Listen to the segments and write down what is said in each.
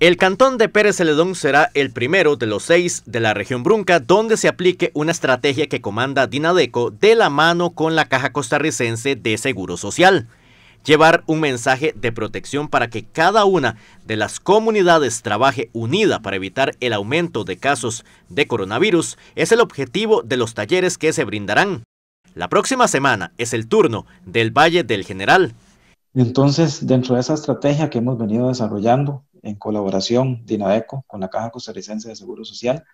El cantón de Pérez Celedón será el primero de los seis de la región Brunca donde se aplique una estrategia que comanda Dinadeco de la mano con la Caja Costarricense de Seguro Social. Llevar un mensaje de protección para que cada una de las comunidades trabaje unida para evitar el aumento de casos de coronavirus es el objetivo de los talleres que se brindarán. La próxima semana es el turno del Valle del General. Entonces, dentro de esa estrategia que hemos venido desarrollando en colaboración DINADECO con la Caja Costarricense de Seguro Social,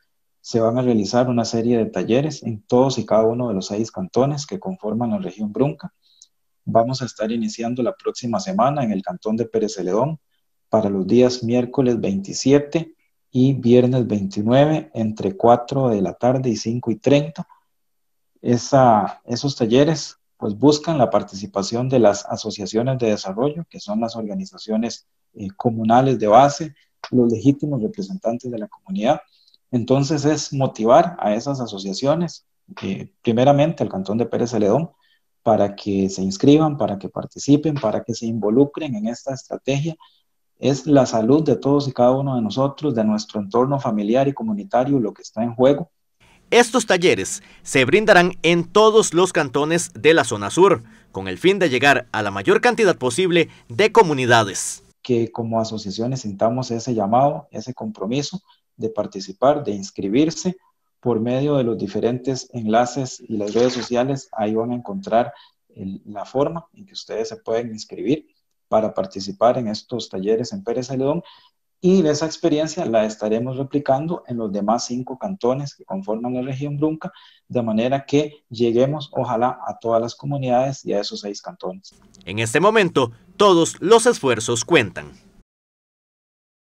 se van a realizar una serie de talleres en todos y cada uno de los seis cantones que conforman la región Brunca. Vamos a estar iniciando la próxima semana en el cantón de Pérez Celedón para los días miércoles 27 y viernes 29 entre 4 de la tarde y 5 y 30. esos talleres pues buscan la participación de las asociaciones de desarrollo, que son las organizaciones eh, comunales de base, los legítimos representantes de la comunidad. Entonces es motivar a esas asociaciones, que eh, primeramente al Cantón de Pérez Celedón, para que se inscriban, para que participen, para que se involucren en esta estrategia. Es la salud de todos y cada uno de nosotros, de nuestro entorno familiar y comunitario, lo que está en juego. Estos talleres se brindarán en todos los cantones de la zona sur, con el fin de llegar a la mayor cantidad posible de comunidades. Que como asociaciones sintamos ese llamado, ese compromiso de participar, de inscribirse por medio de los diferentes enlaces y las redes sociales. Ahí van a encontrar la forma en que ustedes se pueden inscribir para participar en estos talleres en Pérez Celedón y esa experiencia la estaremos replicando en los demás cinco cantones que conforman la región Brunca, de manera que lleguemos, ojalá, a todas las comunidades y a esos seis cantones. En este momento, todos los esfuerzos cuentan.